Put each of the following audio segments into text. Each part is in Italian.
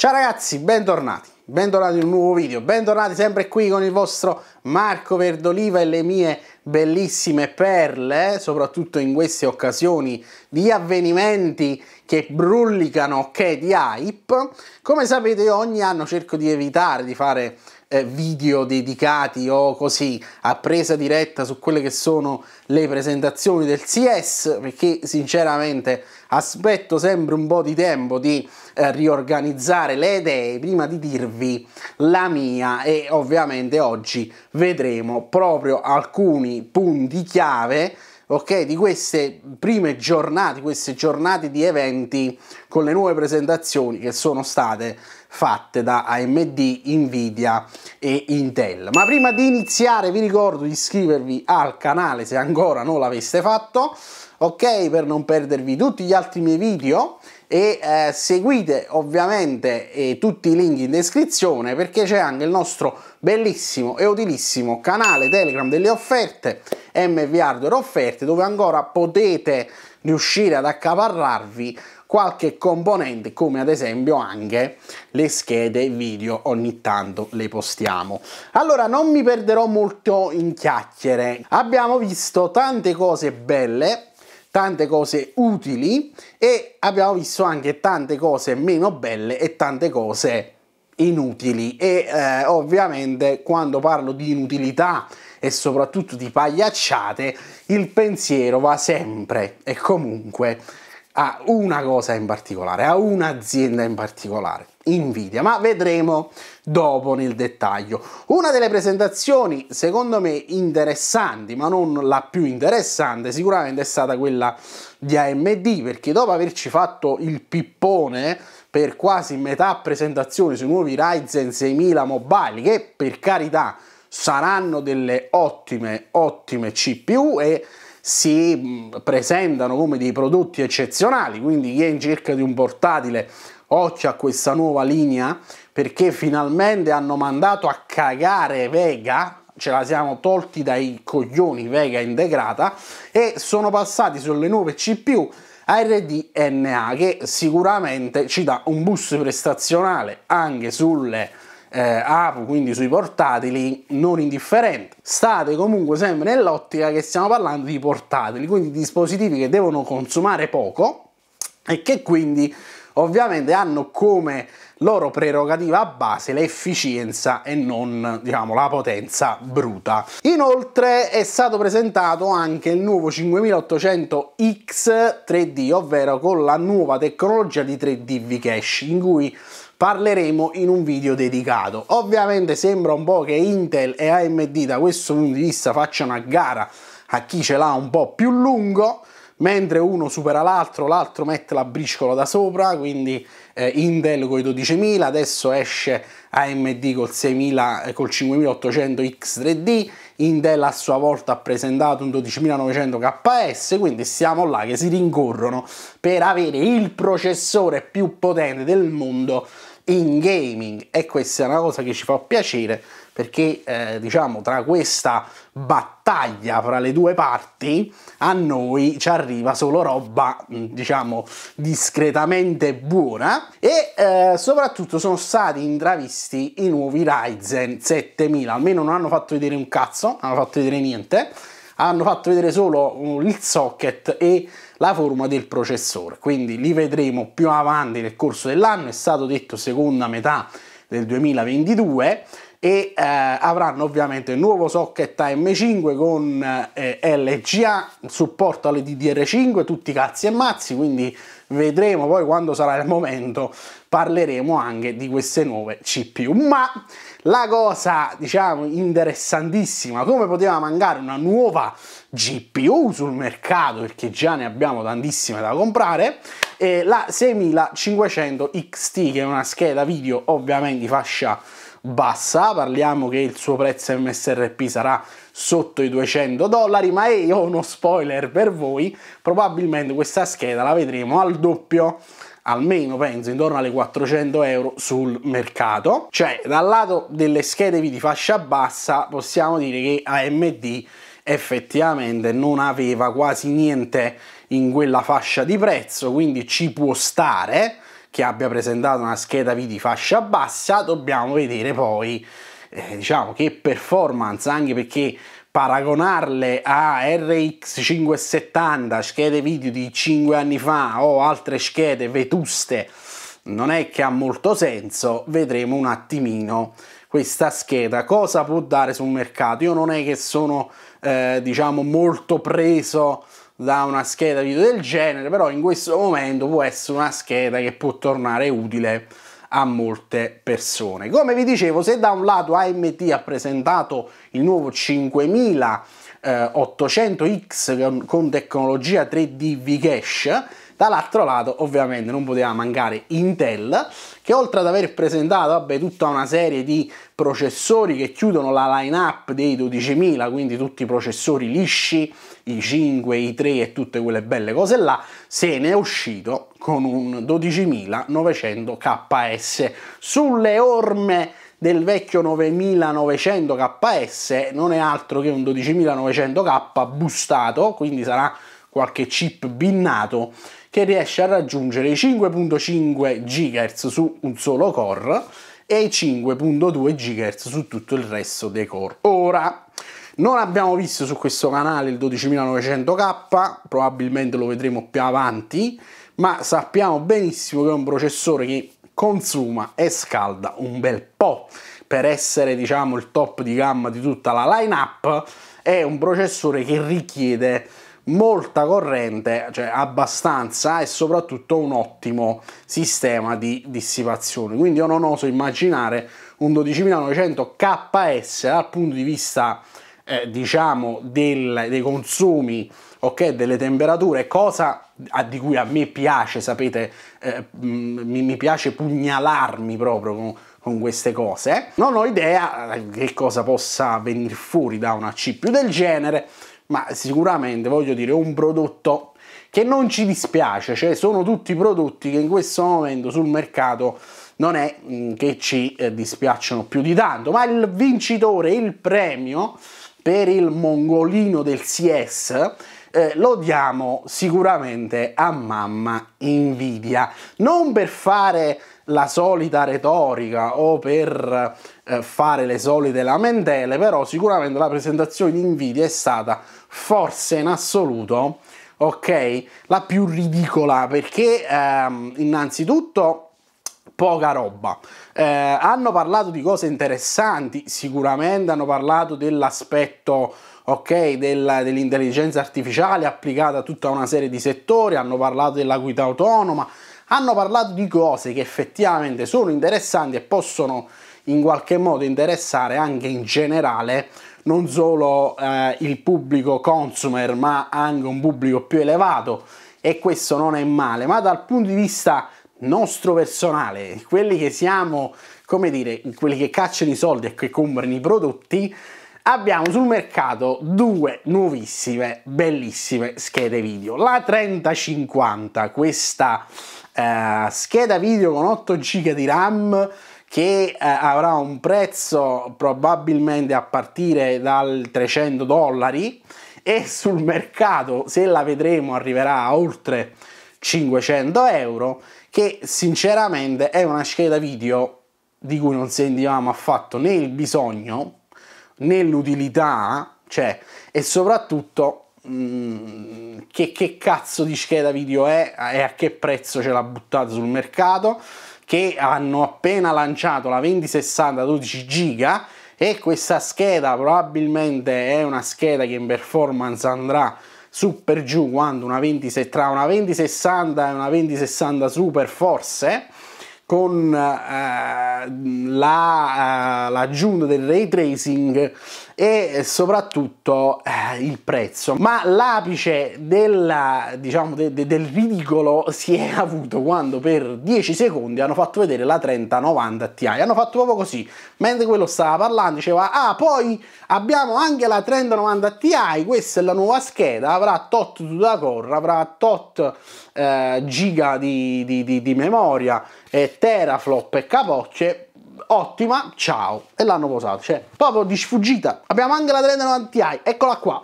Ciao ragazzi, bentornati, bentornati in un nuovo video, bentornati sempre qui con il vostro Marco Verdoliva e le mie bellissime perle, soprattutto in queste occasioni di avvenimenti che brullicano, che di hype. Come sapete ogni anno cerco di evitare di fare eh, video dedicati o così a presa diretta su quelle che sono le presentazioni del CS perché sinceramente aspetto sempre un po' di tempo di eh, riorganizzare le idee prima di dirvi la mia e ovviamente oggi vedremo proprio alcuni punti chiave ok, di queste prime giornate, queste giornate di eventi con le nuove presentazioni che sono state fatte da AMD, Nvidia e Intel. Ma prima di iniziare vi ricordo di iscrivervi al canale se ancora non l'aveste fatto, ok? Per non perdervi tutti gli altri miei video e eh, seguite ovviamente eh, tutti i link in descrizione perché c'è anche il nostro bellissimo e utilissimo canale Telegram delle offerte MV Hardware offerte dove ancora potete riuscire ad accaparrarvi qualche componente come ad esempio anche le schede video ogni tanto le postiamo allora non mi perderò molto in chiacchiere abbiamo visto tante cose belle tante cose utili e abbiamo visto anche tante cose meno belle e tante cose inutili e eh, ovviamente quando parlo di inutilità e soprattutto di pagliacciate il pensiero va sempre e comunque a una cosa in particolare, a un'azienda in particolare, Nvidia, ma vedremo dopo nel dettaglio. Una delle presentazioni, secondo me, interessanti, ma non la più interessante, sicuramente è stata quella di AMD, perché dopo averci fatto il pippone per quasi metà presentazione sui nuovi Ryzen 6000 mobile, che per carità saranno delle ottime, ottime CPU e si presentano come dei prodotti eccezionali, quindi chi è in cerca di un portatile occhio a questa nuova linea perché finalmente hanno mandato a cagare Vega ce la siamo tolti dai coglioni Vega integrata e sono passati sulle nuove CPU ARDNA che sicuramente ci dà un boost prestazionale anche sulle eh, APU, quindi sui portatili, non indifferente. State comunque sempre nell'ottica che stiamo parlando di portatili, quindi dispositivi che devono consumare poco e che quindi ovviamente hanno come loro prerogativa base l'efficienza e non diciamo la potenza bruta. Inoltre è stato presentato anche il nuovo 5800X 3D, ovvero con la nuova tecnologia di 3D V-Cache in cui parleremo in un video dedicato. Ovviamente sembra un po' che Intel e AMD da questo punto di vista facciano a gara a chi ce l'ha un po' più lungo, mentre uno supera l'altro, l'altro mette la briscola da sopra, quindi eh, Intel con i 12.000, adesso esce AMD col, 6000, eh, col 5800 X3D, Intel a sua volta ha presentato un 12900 KS, quindi siamo là che si rincorrono per avere il processore più potente del mondo in gaming e questa è una cosa che ci fa piacere perché eh, diciamo tra questa battaglia fra le due parti a noi ci arriva solo roba mm, diciamo discretamente buona e eh, soprattutto sono stati intravisti i nuovi Ryzen 7000 almeno non hanno fatto vedere un cazzo non hanno fatto vedere niente hanno fatto vedere solo il socket e la forma del processore, quindi li vedremo più avanti nel corso dell'anno, è stato detto seconda metà del 2022 e eh, avranno ovviamente il nuovo socket AM5 con eh, LGA, supporto alle DDR5, tutti cazzi e mazzi, quindi vedremo poi quando sarà il momento parleremo anche di queste nuove CPU. Ma la cosa, diciamo, interessantissima, come poteva mancare una nuova GPU sul mercato, perché già ne abbiamo tantissime da comprare, è la 6500 XT, che è una scheda video ovviamente di fascia bassa, parliamo che il suo prezzo MSRP sarà sotto i 200 dollari, ma io ho uno spoiler per voi, probabilmente questa scheda la vedremo al doppio almeno penso intorno alle 400 euro sul mercato cioè dal lato delle schede video di fascia bassa possiamo dire che AMD effettivamente non aveva quasi niente in quella fascia di prezzo quindi ci può stare che abbia presentato una scheda V di fascia bassa dobbiamo vedere poi eh, diciamo che performance anche perché paragonarle a RX 570, schede video di 5 anni fa o altre schede vetuste, non è che ha molto senso, vedremo un attimino questa scheda cosa può dare sul mercato. Io non è che sono eh, diciamo molto preso da una scheda video del genere, però in questo momento può essere una scheda che può tornare utile a molte persone. Come vi dicevo, se da un lato AMT ha presentato il nuovo 5800X eh, con tecnologia 3D V-Cache, Dall'altro lato ovviamente non poteva mancare Intel che oltre ad aver presentato vabbè, tutta una serie di processori che chiudono la line up dei 12.000, quindi tutti i processori lisci, i 5, i 3 e tutte quelle belle cose là, se ne è uscito con un 12.900 KS sulle orme del vecchio 9900 KS non è altro che un 12900K boostato, quindi sarà qualche chip binnato che riesce a raggiungere i 5.5 GHz su un solo core e i 5.2 GHz su tutto il resto dei core. Ora, non abbiamo visto su questo canale il 12900K, probabilmente lo vedremo più avanti, ma sappiamo benissimo che è un processore che consuma e scalda un bel po' per essere diciamo il top di gamma di tutta la lineup è un processore che richiede molta corrente, cioè abbastanza e soprattutto un ottimo sistema di dissipazione. Quindi io non oso immaginare un 12900 KS dal punto di vista eh, diciamo del, dei consumi ok delle temperature cosa di cui a me piace sapete eh, mm, mi, mi, piace pugnalarmi proprio con, con, queste cose non ho idea eh, che cosa possa venire fuori da una C più del genere ma sicuramente voglio dire un prodotto che non ci dispiace, cioè sono tutti prodotti che in questo momento sul mercato non è mm, che ci eh, dispiacciono più di tanto, ma il vincitore, il premio per il mongolino del CS eh, lo diamo sicuramente a mamma Nvidia, non per fare la solita retorica o per eh, fare le solite lamentele, però sicuramente la presentazione di Nvidia è stata forse in assoluto, ok, la più ridicola perché ehm, innanzitutto poca roba. Eh, hanno parlato di cose interessanti, sicuramente hanno parlato dell'aspetto ok, del, dell'intelligenza artificiale applicata a tutta una serie di settori, hanno parlato della guida autonoma, hanno parlato di cose che effettivamente sono interessanti e possono in qualche modo interessare anche in generale non solo eh, il pubblico consumer ma anche un pubblico più elevato e questo non è male, ma dal punto di vista nostro personale, quelli che siamo, come dire, quelli che cacciano i soldi e che comprano i prodotti, abbiamo sul mercato due nuovissime, bellissime schede video. La 3050, questa eh, scheda video con 8 giga di RAM che eh, avrà un prezzo probabilmente a partire dal 300 dollari e sul mercato se la vedremo arriverà a oltre 500 euro che sinceramente è una scheda video di cui non sentivamo affatto né il bisogno né l'utilità cioè e soprattutto mm, che, che cazzo di scheda video è e a che prezzo ce l'ha buttata sul mercato che hanno appena lanciato la 2060 12 giga e questa scheda probabilmente è una scheda che in performance andrà su per giù quando una 20, tra una 2060 e una 2060 super forse con eh, l'aggiunta la, eh, del ray tracing e soprattutto eh, il prezzo. Ma l'apice della, diciamo, de, de, del ridicolo si è avuto quando per 10 secondi hanno fatto vedere la 3090 Ti. Hanno fatto proprio così, mentre quello stava parlando diceva ah poi abbiamo anche la 3090 Ti, questa è la nuova scheda, avrà tot tutta corra, avrà tot eh, giga di, di, di, di memoria, e teraflop e capocce ottima, ciao. E l'hanno posato, cioè, proprio di sfuggita. Abbiamo anche la 3090i, eccola qua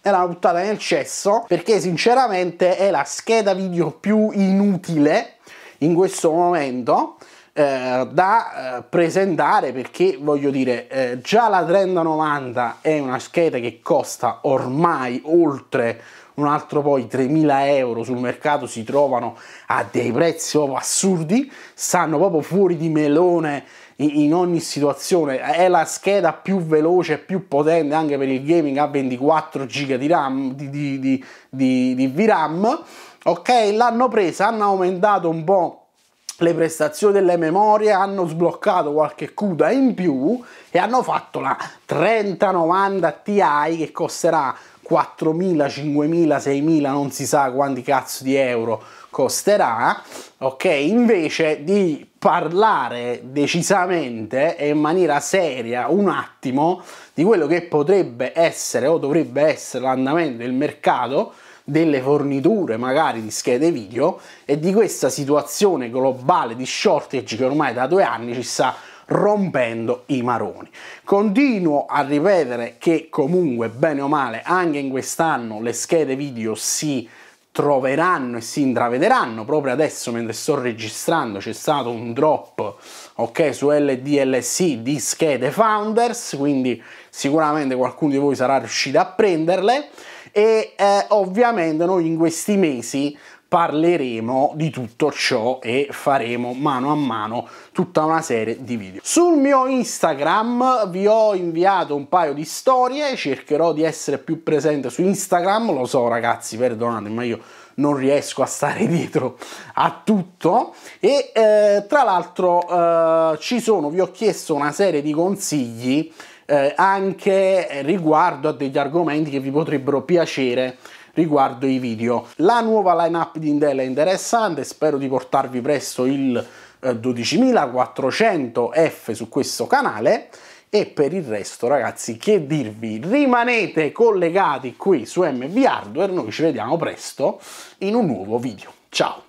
è una buttata nel cesso perché sinceramente è la scheda video più inutile in questo momento eh, da eh, presentare perché voglio dire eh, già la 3090 è una scheda che costa ormai oltre un altro poi 3.000 euro sul mercato si trovano a dei prezzi assurdi, stanno proprio fuori di melone in ogni situazione, è la scheda più veloce e più potente anche per il gaming a 24 giga di RAM, di, di, di, di VRAM, ok? L'hanno presa, hanno aumentato un po' le prestazioni delle memorie hanno sbloccato qualche CUDA in più e hanno fatto la 3090 Ti che costerà 4.000, 5.000, 6.000, non si sa quanti cazzo di euro costerà, ok? Invece di parlare decisamente e in maniera seria un attimo di quello che potrebbe essere o dovrebbe essere l'andamento del mercato delle forniture magari di schede video e di questa situazione globale di shortage che ormai da due anni ci sta rompendo i maroni. Continuo a ripetere che comunque, bene o male, anche in quest'anno le schede video si troveranno e si intravederanno proprio adesso mentre sto registrando c'è stato un drop ok su LDLC di schede founders quindi sicuramente qualcuno di voi sarà riuscito a prenderle e eh, ovviamente noi in questi mesi parleremo di tutto ciò e faremo mano a mano tutta una serie di video. Sul mio Instagram vi ho inviato un paio di storie, cercherò di essere più presente su Instagram, lo so ragazzi, perdonatemi, ma io non riesco a stare dietro a tutto e eh, tra l'altro eh, ci sono, vi ho chiesto una serie di consigli eh, anche riguardo a degli argomenti che vi potrebbero piacere riguardo i video. La nuova lineup di Intel è interessante, spero di portarvi presto il 12400F eh, su questo canale e per il resto ragazzi che dirvi rimanete collegati qui su MV Hardware noi ci vediamo presto in un nuovo video ciao